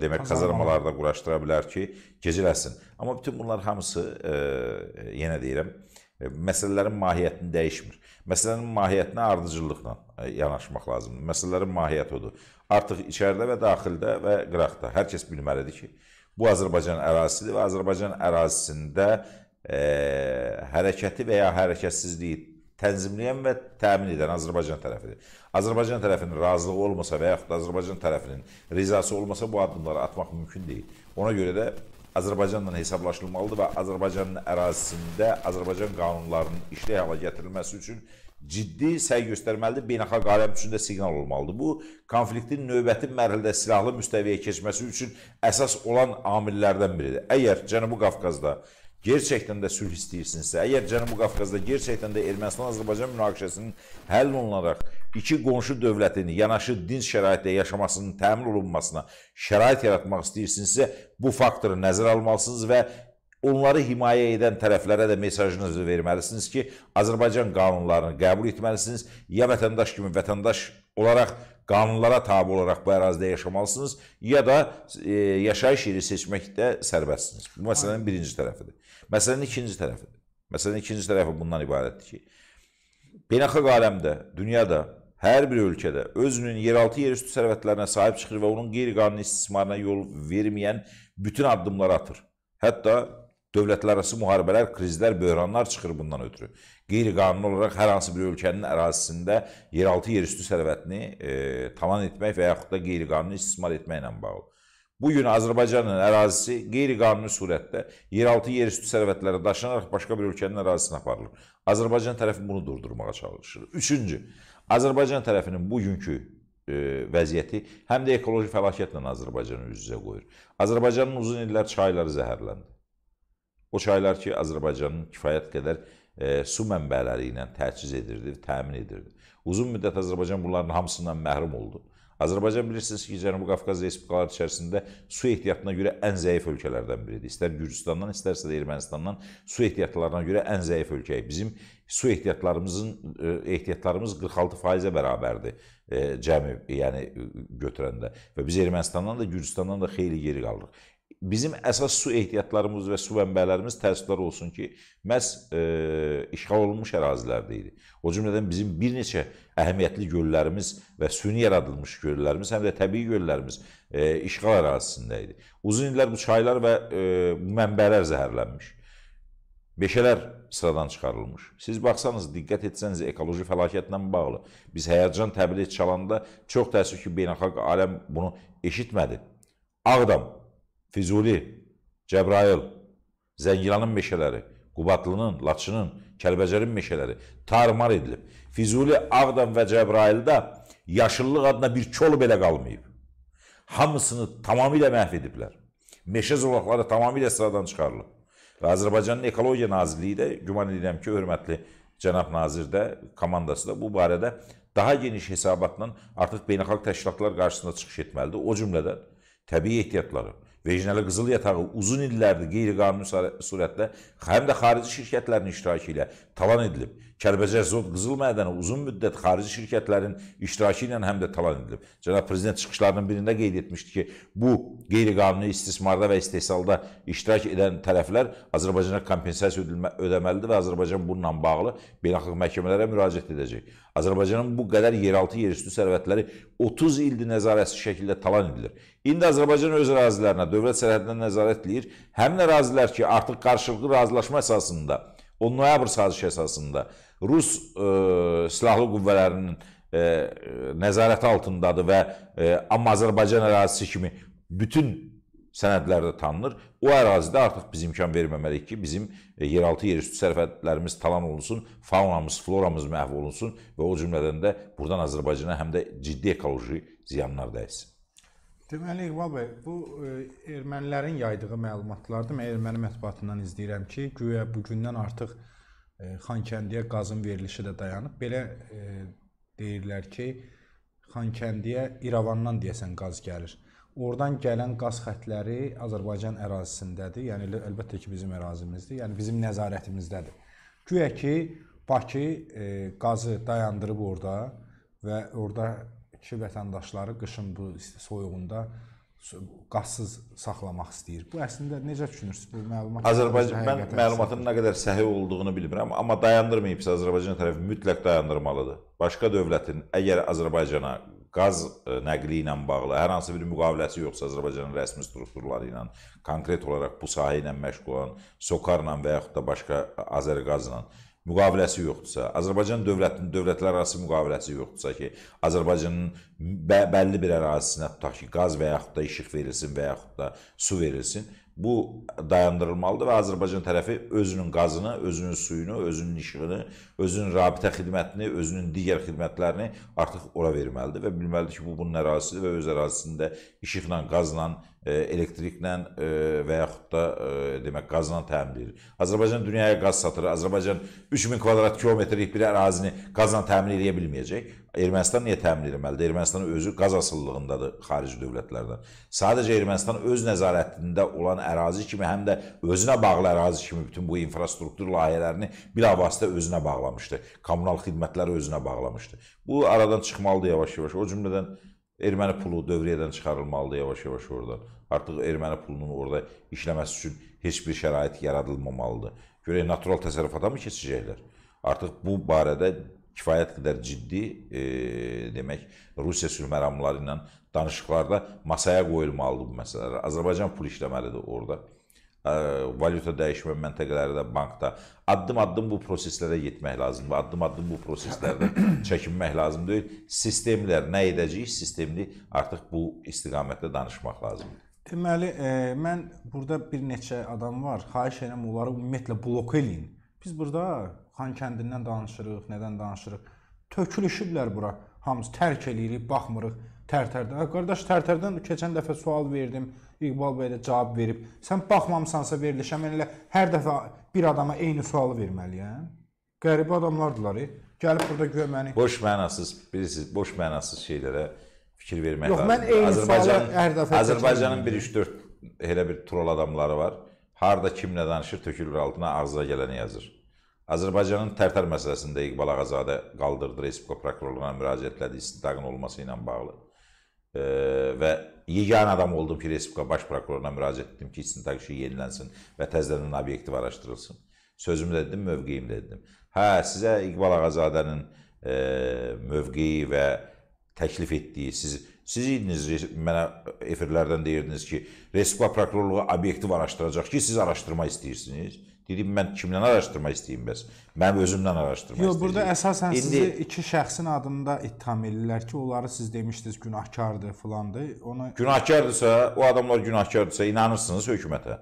demək qazanmaları da quraşdıra bilər ki, geciləsin. Amma bütün bunlar hamısı e, yenə deyirəm, e, məsələlərin mahiyyətini dəyişmir. Məsələnin mahiyyətinə ardıcıllıqla e, yanaşmaq lazımdır. Məsələlərin mahiyyəti odur. Artıq içəridə və daxildə və qıraqda hər kəs bilməlidir ki, bu Azərbaycan ərazisidir və Azərbaycan ərazisində e, hərəkəti və ya hərəkətsizliyi tənzimləyən və təmin edən Azərbaycan tərəfidir. Azərbaycan tərəfinin razılığı olmasa və yaxud da Azərbaycan tərəfinin rizası olmasa bu addımları atmaq mümkün deyil. Ona görə də Azərbaycanla hesablaşılmalıdır və Azərbaycanın ərazisində Azərbaycan qanunlarının işlək hala gətirilməsi üçün ciddi səy göstərməlidir, beynəlxalq aləm üçün də siqnal olmalıdır. Bu, konfliktin növbəti mərhələdə silahlı müstəviyə keçməsi üçün əsas olan amillərdən biridir. Əgər Cənubi Qafqazda gerçəkdən də sülh istəyirsinizsə, əgər Cənubi Qafqazda gerçəkdən də Ermənistan-Azərbaycan münaqişəsinin həll olunaraq iki qonşu dövlətin yanaşı dinc şəraitdə yaşamasının təmin olunmasına şərait yaratmaq istəyirsinizsə, bu faktoru nəzərə almalısınız və onları himayə edən tərəflərə də mesajınızı verməlisiniz ki, Azərbaycan qanunlarını qəbul etməlisiniz, ya vətəndaş kimi vətəndaş olaraq qanunlara tabi olaraq bu ərazidə yaşamalısınız, ya da e, yaşayış yeri seçməkdə sərbəstsiniz. Bu məsələnin birinci tərəfidir. Məsələnin ikinci tərəfidir. Məsələnin ikinci tərəfi bundan ibarətdir ki, beynəlxalq aləmdə, dünyada hər bir ölkədə özünün yeraltı yerüstü sərvətlərinə sahib çıxır və onun qeyri-qanuni istismarına yol verməyən bütün addımları atır. Hətta dövlətlər arası müharibələr, krizlər, böhranlar çıxır bundan ötürü. Qeyri-qanuni olaraq hər hansı bir ölkənin ərazisində yeraltı yerüstü sərvətini e, talan etmək və yaxud da qeyri-qanuni istismar etməklə bağlı. Bu gün Azərbaycanın ərazisi qeyri-qanuni surətdə yeraltı yerüstü sərvətlərə daşınaraq başqa bir ölkənin ərazisinə aparılır. Azərbaycan tərəfi bunu durdurmağa çalışır. Üçüncü, Azərbaycan tərəfinin bugünkü e, vəziyyəti həm də ekoloji fəlakətlə Azərbaycanı üz-üzə qoyur. Azərbaycanın uzun illər çayları zəhərləndi. O çaylar ki, Azərbaycanın kifayət qədər e, su mənbələri ilə təchiz edirdi, təmin edirdi. Uzun müddət Azərbaycan bunların hamısından məhrum oldu. Azərbaycan bilirsiniz ki, Cənubi Qafqaz respublikaları içərisində su ehtiyatına görə ən zəif ölkələrdən biridir. İstər Gürcüstandan, istərsə də Ermənistandan su ehtiyatlarına görə ən zəif ölkəyik. Bizim su ehtiyatlarımızın e, ehtiyatlarımız 46%-ə bərabərdir e, cəmi, yəni götürəndə. Və biz Ermənistandan da, Gürcüstandan da xeyli geri qaldıq bizim əsas su ehtiyatlarımız və su mənbələrimiz təəssüflər olsun ki, məhz e, işğal olunmuş ərazilərdə idi. O cümlədən bizim bir neçə əhəmiyyətli göllərimiz və süni yaradılmış göllərimiz, həm də təbii göllərimiz e, işğal ərazisində idi. Uzun illər bu çaylar və e, mənbələr zəhərlənmiş. Beşələr sıradan çıxarılmış. Siz baxsanız, diqqət etsəniz, ekoloji fəlakətlə bağlı. Biz həyərcan təbliğ çalanda çox təəssüf ki, beynəlxalq aləm bunu eşitmədi. Ağdam Füzuli, Cəbrayıl, Zəngilanın meşələri, Qubatlının, Laçının, Kəlbəcərin meşələri tarmar edilib. Füzuli, Ağdam və Cəbrayılda yaşıllıq adına bir kol belə qalmayıb. Hamısını tamamilə məhv ediblər. Meşə zolaqları tamamilə sıradan çıxarılıb. Və Azərbaycanın Ekologiya Nazirliyi də, güman edirəm ki, hörmətli cənab nazir də, komandası da bu barədə daha geniş hesabatla artıq beynəlxalq təşkilatlar qarşısında çıxış etməlidir. O cümlədən təbii ehtiyatları, Regional Qızıl Yatağı uzun illərdir qeyri-qanuni surətdə həm də xarici şirkətlərin iştirakı ilə talan edilib. Kəlbəcər Zod Qızıl mədəni uzun müddət xarici şirkətlərin iştirakı ilə həm də talan edilib. Cənab Prezident çıxışlarının birində qeyd etmişdi ki, bu qeyri-qanuni istismarda və istehsalda iştirak edən tərəflər Azərbaycana kompensasiya ödəməlidir və Azərbaycan bununla bağlı beynəlxalq məhkəmələrə müraciət edəcək. Azərbaycanın bu qədər yeraltı, yerüstü sərvətləri 30 ildir nəzarətsiz şəkildə talan edilir. İndi Azərbaycan öz ərazilərinə, dövlət sərhədindən nəzarət edir. Həmin ərazilər ki, artıq qarşılıqlı razılaşma əsasında, 10 noyabr sazişi əsasında Rus ə, e, silahlı qüvvələrinin ə, e, nəzarəti altındadır və ə, e, amma Azərbaycan ərazisi kimi bütün sənədlərdə tanınır. O ərazidə artıq biz imkan verməməliyik ki, bizim e, yeraltı yerüstü sərvətlərimiz talan olunsun, faunamız, floramız məhv olunsun və o cümlədən də buradan Azərbaycana həm də ciddi ekoloji ziyanlar dəysin. Deməli, İqbal bəy, bu e, ermənilərin yaydığı məlumatlardır. Mən erməni mətbuatından izləyirəm ki, güya bu gündən artıq e, Xankəndiyə qazın verilişi də dayanıb. Belə deyirlər ki, Xankəndiyə İrəvandan deyəsən qaz gəlir. Oradan gələn qaz xətləri Azərbaycan ərazisindədir. Yəni əlbəttə ki, bizim ərazimizdir. Yəni bizim nəzarətimizdədir. Güya ki, Bakı e, qazı dayandırıb orada və ordakı vətəndaşları qışın bu soyuğunda qazsız saxlamaq istəyir. Bu əslində necə düşünürsüz bu məlumat? Azərbaycan mən məlumatın nə qədər səhih olduğunu bilmirəm, amma dayandırmayıbsa Azərbaycan tərəfi mütləq dayandırmalıdır. Başqa dövlətin əgər Azərbaycana qaz e, nəqli ilə bağlı hər hansı bir müqaviləsi yoxsa Azərbaycanın rəsmi strukturları ilə, konkret olaraq bu sahə ilə məşğul olan SOCAR-la və yaxud da başqa Azərqazla müqaviləsi yoxdursa, Azərbaycan dövlətinin dövlətlər arası müqaviləsi yoxdursa ki, Azərbaycanın bə bəlli bir ərazisinə tutaq ki, qaz və yaxud da işıq verilsin və yaxud da su verilsin, Bu dayandırılmalıdır və Azərbaycan tərəfi özünün qazını, özünün suyunu, özünün işığını, özünün rabitə xidmətini, özünün digər xidmətlərini artıq ora verməlidir və bilməlidir ki, bu bunun ərazisidir və öz ərazisində işıqla, qazla E, elektriklə e, və yaxud da e, demək qazla təmin edir. Azərbaycan dünyaya qaz satır. Azərbaycan 3000 kvadrat kilometrlik bir ərazini qazla təmin edə bilməyəcək. Ermənistan niyə təmin etməlidir? Ermənistan özü qaz asıllığındadır xarici dövlətlərdən. Sadəcə Ermənistan öz nəzarətində olan ərazi kimi həm də özünə bağlı ərazi kimi bütün bu infrastruktur layihələrini bilavasitə özünə bağlamışdı. Kommunal xidmətləri özünə bağlamışdı. Bu aradan çıxmalıdır yavaş-yavaş. O cümlədən erməni pulu dövriyyədən çıxarılmalıdır yavaş-yavaş oradan. Artıq erməni pulunun orada işləməsi üçün heç bir şərait yaradılmamalıdır. Görək natural təsərrüfata mı keçəcəklər? Artıq bu barədə kifayət qədər ciddi e, demək Rusiya sülh məramları ilə danışıqlarda masaya qoyulmalıdır bu məsələlər. Azərbaycan pul işləməlidir orada valyuta dəyişmə məntəqələri də bankda addım-addım bu proseslərə getmək lazımdır. Addım-addım bu proseslərdən çəkinmək lazım deyil. Sistemlər nə edəcəyik, sistemli artıq bu istiqamətdə danışmaq lazımdır. Deməli, e, mən burada bir neçə adam var. Xahiş edirəm onları ümumiyyətlə blok eləyin. Biz burada Xan kəndindən danışırıq, nədən danışırıq? Tökülüşüblər bura. Hamımız tərk eləyirik, baxmırıq. Tərtərdən. Hə, qardaş, Tərtərdən keçən dəfə sual verdim. İqbal bəy də cavab verib. Sən baxmamısansa verilişə mən elə hər dəfə bir adama eyni sualı verməliyəm. Qəribə adamlardılar. E. Gəlib burada güya məni boş mənasız, bilirsiniz, boş mənasız şeylərə fikir vermək Yox, lazımdır. Yox, mən Azərbaycan hər dəfə Azərbaycanın 1-3-4 elə bir troll adamları var. Harda kimlə danışır, tökülür altına, ağzına gələni yazır. Azərbaycanın Tərtər məsələsində İqbal Ağazadə qaldırdı Respublika prokurorluğuna müraciətlədi istintaqın olması ilə bağlı e, və yeganə adam oldum ki, Respublika Baş Prokuroruna müraciət etdim ki, istintaq işi yenilənsin və təzədən obyektiv araşdırılsın. Sözümü də dedim, mövqeyimi də dedim. Hə, sizə İqbal Ağazadənin e, mövqeyi və təklif etdiyi, siz, siz idiniz, mənə efirlərdən deyirdiniz ki, Respublika Prokurorluğu obyektiv araşdıracaq ki, siz araşdırma istəyirsiniz. Dedim mən kimdən araşdırma istəyim bəs? Mən özümdən araşdırma Yo, istəyirəm. Yox, burada əsasən İndi... sizi iki şəxsin adında ittiham edirlər ki, onları siz demişdiniz günahkardır filandır. Ona günahkardırsa, o adamlar günahkardırsa inanırsınız hökumətə.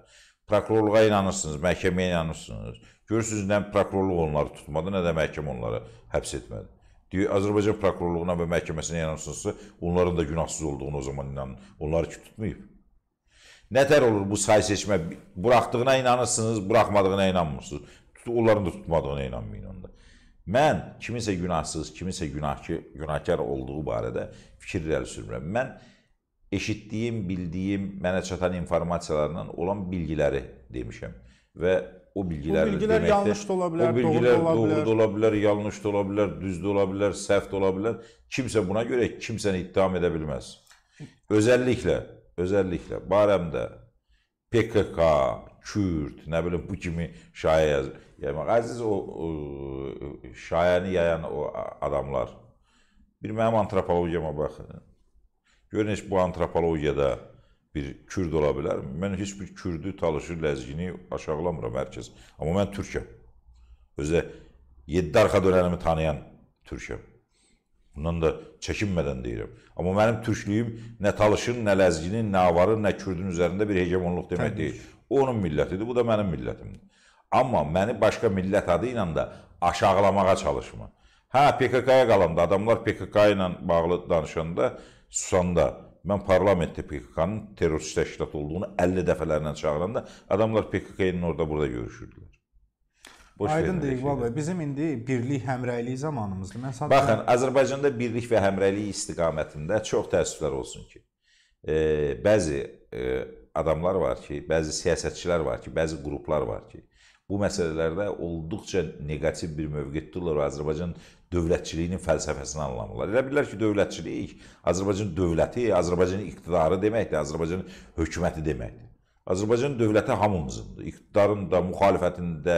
Prokurorluğa inanırsınız, məhkəməyə inanırsınız. Görürsünüz nə prokurorluq onları tutmadı, nə də məhkəmə onları həbs etmədi. Deyir, Azərbaycan prokurorluğuna və məhkəməsinə inanırsınızsa, onların da günahsız olduğunu o zaman inanın. Onlar ki tutmayıb. Nətər olur bu say seçmə? Buraxdığına inanırsınız, buraxmadığına inanmırsınız. Onların da tutmadığına inanmayın onda. Mən kiminsə günahsız, kiminsə günahkı, günahkar olduğu barədə fikir irəli sürmürəm. Mən eşitdiyim, bildiyim, mənə çatan informasiyalarla olan bilgiləri demişəm və o bilgilər, o bilgilər deməkdir, yanlış da ola bilər, o bilgilər doğru da ola bilər, doğru da ola bilər yanlış da ola bilər, düz də ola bilər, səhv də ola bilər. Kimsə buna görə kimsəni ittiham edə bilməz. Özəlliklə özəlliklə barəmdə PKK, Kürt, nə bilim bu kimi şayə yazır. Yəni əziz o, o şayəni yayan o adamlar. Bir mənim antropologiyama baxın. Görün heç bu antropologiyada bir Kürd ola bilərmi? Mən heç bir Kürdü, Talışı, Ləzgini aşağılamıram hər kəs. Amma mən türkəm. Özə 7 arxa dönənimi tanıyan türkəm. Bundan da çəkinmədən deyirəm. Amma mənim türklüyüm nə talışın, nə ləzginin, nə avarın, nə kürdün üzərində bir hegemonluq demək Təbii. deyil. O onun millətidir, bu da mənim millətimdir. Amma məni başqa millət adı ilə də aşağılamağa çalışma. Hə, PKK-ya qalanda adamlar PKK ilə bağlı danışanda Susanda mən parlamentdə PKK-nın terrorist təşkilat olduğunu 50 dəfələrlə çağıranda adamlar PKK-nın orada burada görüşürdülər. Boş Aydındır İqbal bəy. Bizim indi birlik, həmrəylik zamanımızdır. Mən sadəcə Baxın, Azərbaycanda birlik və həmrəylik istiqamətində çox təəssüflər olsun ki, e, bəzi e, adamlar var ki, bəzi siyasətçilər var ki, bəzi qruplar var ki, bu məsələlərdə olduqca neqativ bir mövqe tuturlar və Azərbaycan dövlətçiliyinin fəlsəfəsini anlamırlar. Elə bilirlər ki, dövlətçilik Azərbaycan dövləti, Azərbaycanın iqtidarı deməkdir, Azərbaycanın hökuməti deməkdir. Azərbaycan dövləti hamımızındır. İqtidarın da, müxalifətin də,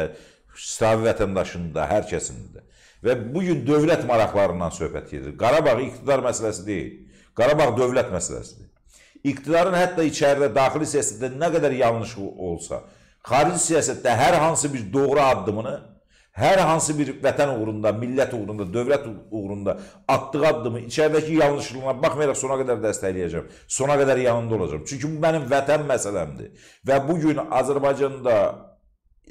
İqtisadi vətəndaşında, hər kəsində. Və bu gün dövlət maraqlarından söhbət gedir. Qarabağ iqtidar məsələsi deyil. Qarabağ dövlət məsələsidir. İqtidarın hətta içəridə, daxili siyasətdə nə qədər yanlış olsa, xarici siyasətdə hər hansı bir doğru addımını, hər hansı bir vətən uğrunda, millət uğrunda, dövlət uğrunda atdığı addımı içəridəki yanlışlığına baxmayaraq sona qədər dəstəkləyəcəm. Sona qədər yanında olacam. Çünki bu mənim vətən məsələmdir. Və bu gün Azərbaycanda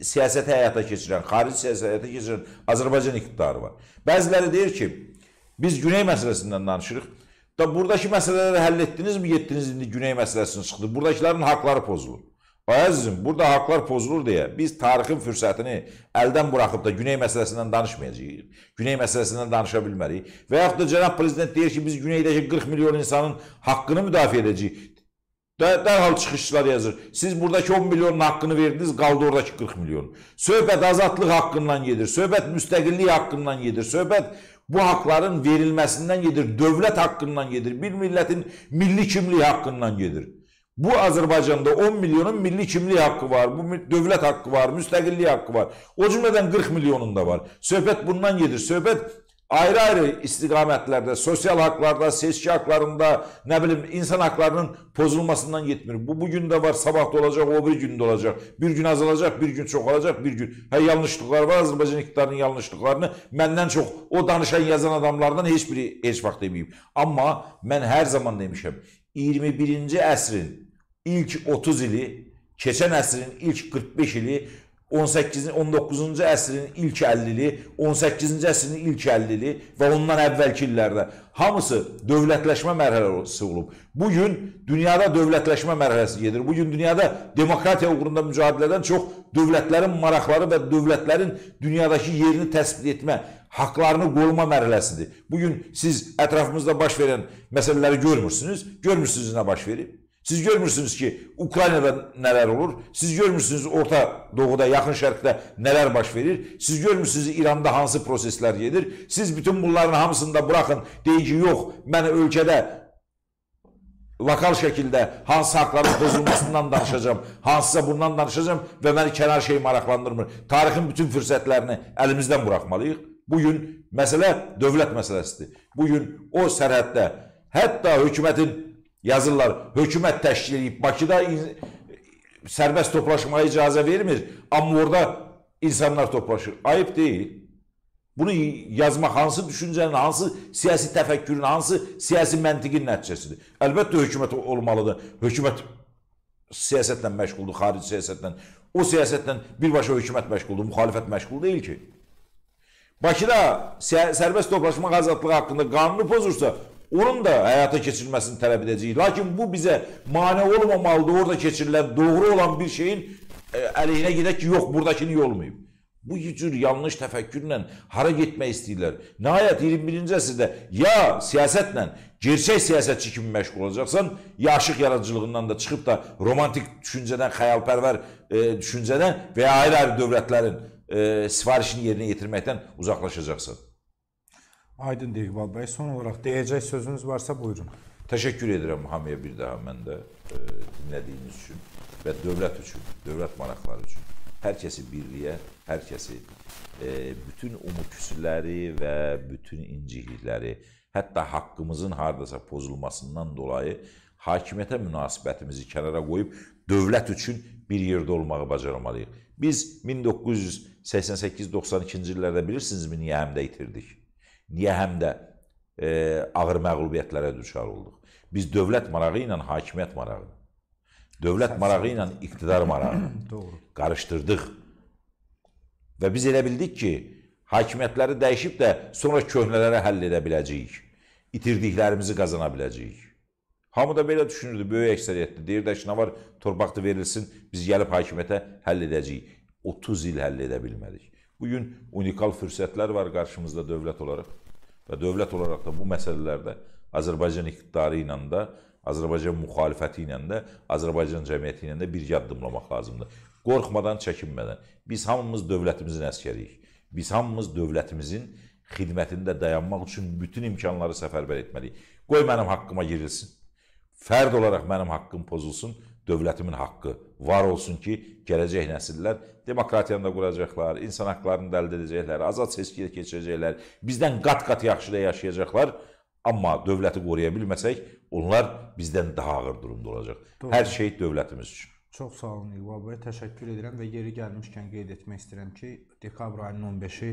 siyasət həyata keçirən, xarici siyasət həyata keçirən Azərbaycan iqtidarı var. Bəziləri deyir ki, biz Güney məsələsindən danışırıq. Da buradakı məsələləri həll etdinizmi, getdiniz indi Güney məsələsini çıxdı. Buradakıların haqları pozulur. Ay əzizim, burada haqlar pozulur deyə biz tarixin fürsətini əldən buraxıb da Güney məsələsindən danışmayacağıq. Güney məsələsindən danışa bilmərik. Və yaxud da cənab prezident deyir ki, biz Güneydəki 40 milyon insanın haqqını müdafiə edəcəyik. Dərhal çıxışlar yazır. Siz buradakı 10 milyonun haqqını verdiniz, qaldı oradakı 40 milyon. Söhbət azadlıq haqqından gedir, söhbət müstəqillik haqqından gedir, söhbət bu haqların verilməsindən gedir, dövlət haqqından gedir, bir millətin milli kimliyi haqqından gedir. Bu Azərbaycanda 10 milyonun milli kimliyi haqqı var, bu dövlət haqqı var, müstəqillik haqqı var. O cümlədən 40 milyonun da var. Söhbət bundan gedir. Söhbət ayrı-ayrı istiqamətlərdə, sosial haqlarda, seçki haqlarında, nə bilim, insan haqlarının pozulmasından yetmir. Bu bugün də var, sabah da olacaq, o bir gün də olacaq. Bir gün azalacaq, bir gün çoxalacaq, bir gün. Hə, yanlışlıqlar var, Azərbaycan iqtidarının yanlışlıqlarını məndən çox o danışan yazan adamlardan heç biri heç vaxt deməyib. Amma mən hər zaman demişəm, 21-ci əsrin ilk 30 ili, keçən əsrin ilk 45 ili 18 19-cu əsrin ilk 50-li, 18-ci əsrin ilk 50-li və ondan əvvəlki illərdə hamısı dövlətləşmə mərhələsi olub. Bu gün dünyada dövlətləşmə mərhələsi gedir. Bu gün dünyada demokratiya uğrunda mücadilədən çox dövlətlərin maraqları və dövlətlərin dünyadakı yerini təsbit etmə, haqlarını qoruma mərhələsidir. Bu gün siz ətrafımızda baş verən məsələləri görmürsünüz, görmürsünüz nə baş verib. Siz görmürsünüz ki Ukraynada neler olur, siz görmürsünüz Orta Doğu'da, Yaxın Şərqdə neler baş verir, siz görmürsünüz İranda hansı prosesler gelir, siz bütün bunların hamısında bırakın, deyin ki yok, ben ölkədə lokal şəkildə hansı haqların pozulmasından danışacağım, hansısa bundan danışacağım və məni kənar şey maraqlandırmır. Tarixin bütün fürsətlərini əlimizdən buraxmalıyıq. Bugün məsələ dövlət məsələsidir. Bugün o sərhəddə hətta hökumətin Yazırlar, hökumət təşkil edib, Bakıda sərbəst toplaşmaya icazə vermir, amma orada insanlar toplaşır. Ayıb deyil. Bunu yazmaq hansı düşüncənin, hansı siyasi təfəkkürün, hansı siyasi məntiqin nəticəsidir? Əlbəttə hökumət olmalıdır. Hökumət siyasətlə məşğuldur, xarici siyasətlə. O siyasətlə birbaşa hökumət məşğuldur, müxalifət məşğul deyil ki. Bakıda sərbəst toplaşmaq azadlığı haqqında qanunu pozursa, Onun da həyata keçirilməsini tələb edəcəyik. Lakin bu bizə mane olmamalıdır. Orada keçirilən doğru olan bir şeyin e, əleyhinə gedək ki, yox buradakını yolmayıb. Bu cür yanlış təfəkkürlə hara getmək istəyirlər. Nəhayət 21-ci əsrdə ya siyasətlə gerçək siyasətçi kimi məşğul olacaqsan, ya aşıq yaradıcılığından da çıxıb da romantik düşüncədən, xəyalpərvər e, düşüncədən və ya ayrı-ayrı dövlətlərin e, sifarişini yerinə yetirməkdən uzaqlaşacaqsan. Aydındır İqbal bəy. Son olaraq deyəcək sözünüz varsa buyurun. Təşəkkür edirəm hamıya bir daha mən də e, dinlədiyiniz üçün və dövlət üçün, dövlət maraqları üçün. Hər kəsi birliyə, hər kəsi e, bütün umuküsüləri və bütün inciklikləri, hətta haqqımızın hardasa pozulmasından dolayı hakimiyyətə münasibətimizi kənara qoyub dövlət üçün bir yerdə olmağı bacarmalıyıq. Biz 1988-92-ci illərdə bilirsinizmi niyə həmdə itirdik? Niyə həm də e, ağır məğlubiyyətlərə düşar olduq? Biz dövlət marağı ilə hakimiyyət marağı, dövlət marağı ilə iqtidar marağı qarışdırdıq. Və biz elə bildik ki, hakimiyyətləri dəyişib də sonra köhnələrə həll edə biləcəyik. İtirdiklərimizi qazana biləcəyik. Hamı da belə düşünürdü, böyük əksəriyyətdə. Deyirdi ki, nə var, torbaqda verilsin, biz gəlib hakimiyyətə həll edəcəyik. 30 il həll edə bilmədik. Bugün unikal fürsətlər var qarşımızda dövlət olaraq və dövlət olaraq da bu məsələlərdə Azərbaycan iqtidarı ilə də, Azərbaycan müxalifəti ilə də, Azərbaycan cəmiyyəti ilə də bir yaddımlamaq lazımdır. Qorxmadan, çəkinmədən. Biz hamımız dövlətimizin əskəriyik. Biz hamımız dövlətimizin xidmətində dayanmaq üçün bütün imkanları səfərbər etməliyik. Qoy mənim haqqıma girilsin. Fərd olaraq mənim haqqım pozulsun dövlətimin haqqı var olsun ki, gələcək nəsillər demokratiyanı da quracaqlar, insan haqqlarını da əldə edəcəklər, azad seçkiyə keçirəcəklər, bizdən qat-qat yaxşı da yaşayacaqlar. Amma dövləti qoruya bilməsək, onlar bizdən daha ağır durumda olacaq. Doğru. Hər şey dövlətimiz üçün. Çox sağ olun İqbal bəy, təşəkkür edirəm və yeri gəlmişkən qeyd etmək istəyirəm ki, dekabr ayının 15-i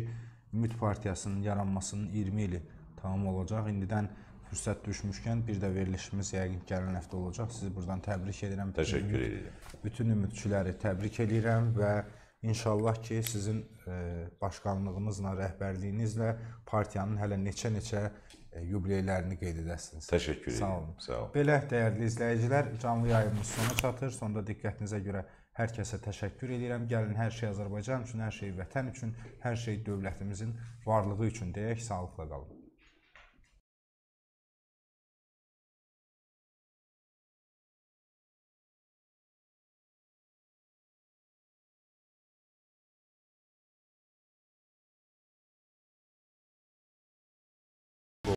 Ümid Partiyasının yaranmasının 20 ili tamam olacaq. İndidən fürsət düşmüşkən bir də verilişimiz yəqin ki, gələn həftə olacaq. Sizi buradan təbrik edirəm. Təşəkkür bütün, edirəm. Bütün ümidçiləri təbrik edirəm və İnşallah ki, sizin e, başqanlığınızla, rəhbərliyinizlə partiyanın hələ neçə-neçə e, yubileylərini qeyd edəsiniz. Təşəkkür edirəm. Sağ olun. Sağ olun. Belə dəyərli izləyicilər, canlı yayımımız sona çatır. Sonda diqqətinizə görə hər kəsə təşəkkür edirəm. Gəlin hər şey Azərbaycan üçün, hər şey vətən üçün, hər şey dövlətimizin varlığı üçün deyək. Sağlıqla qalın.